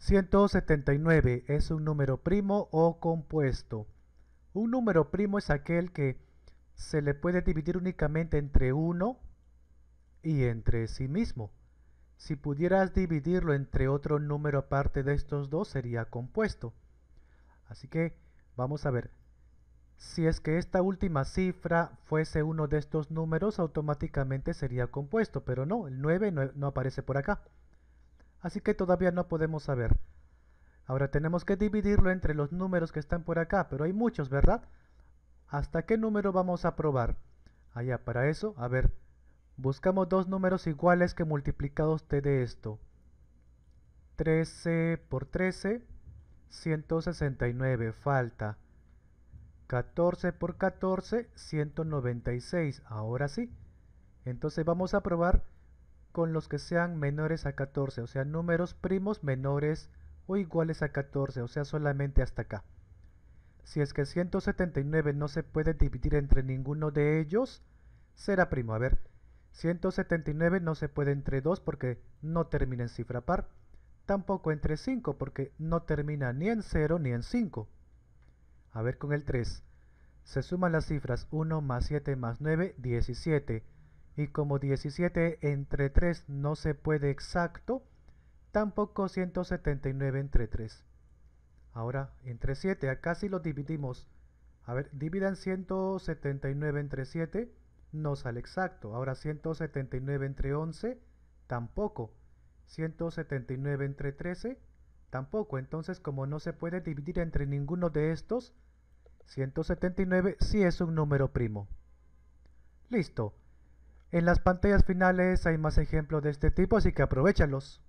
179 es un número primo o compuesto. Un número primo es aquel que se le puede dividir únicamente entre 1 y entre sí mismo. Si pudieras dividirlo entre otro número aparte de estos dos sería compuesto. Así que vamos a ver. Si es que esta última cifra fuese uno de estos números, automáticamente sería compuesto, pero no, el 9 no, no aparece por acá así que todavía no podemos saber. Ahora tenemos que dividirlo entre los números que están por acá, pero hay muchos, ¿verdad? ¿Hasta qué número vamos a probar? Allá, para eso, a ver, buscamos dos números iguales que multiplicados te de esto. 13 por 13, 169, falta. 14 por 14, 196, ahora sí. Entonces vamos a probar con los que sean menores a 14, o sea, números primos menores o iguales a 14, o sea, solamente hasta acá. Si es que 179 no se puede dividir entre ninguno de ellos, será primo. A ver, 179 no se puede entre 2 porque no termina en cifra par. Tampoco entre 5 porque no termina ni en 0 ni en 5. A ver con el 3. Se suman las cifras 1 más 7 más 9, 17. Y como 17 entre 3 no se puede exacto, tampoco 179 entre 3. Ahora, entre 7, acá sí lo dividimos. A ver, dividan 179 entre 7, no sale exacto. Ahora 179 entre 11, tampoco. 179 entre 13, tampoco. Entonces, como no se puede dividir entre ninguno de estos, 179 sí es un número primo. Listo. En las pantallas finales hay más ejemplos de este tipo, así que aprovechalos.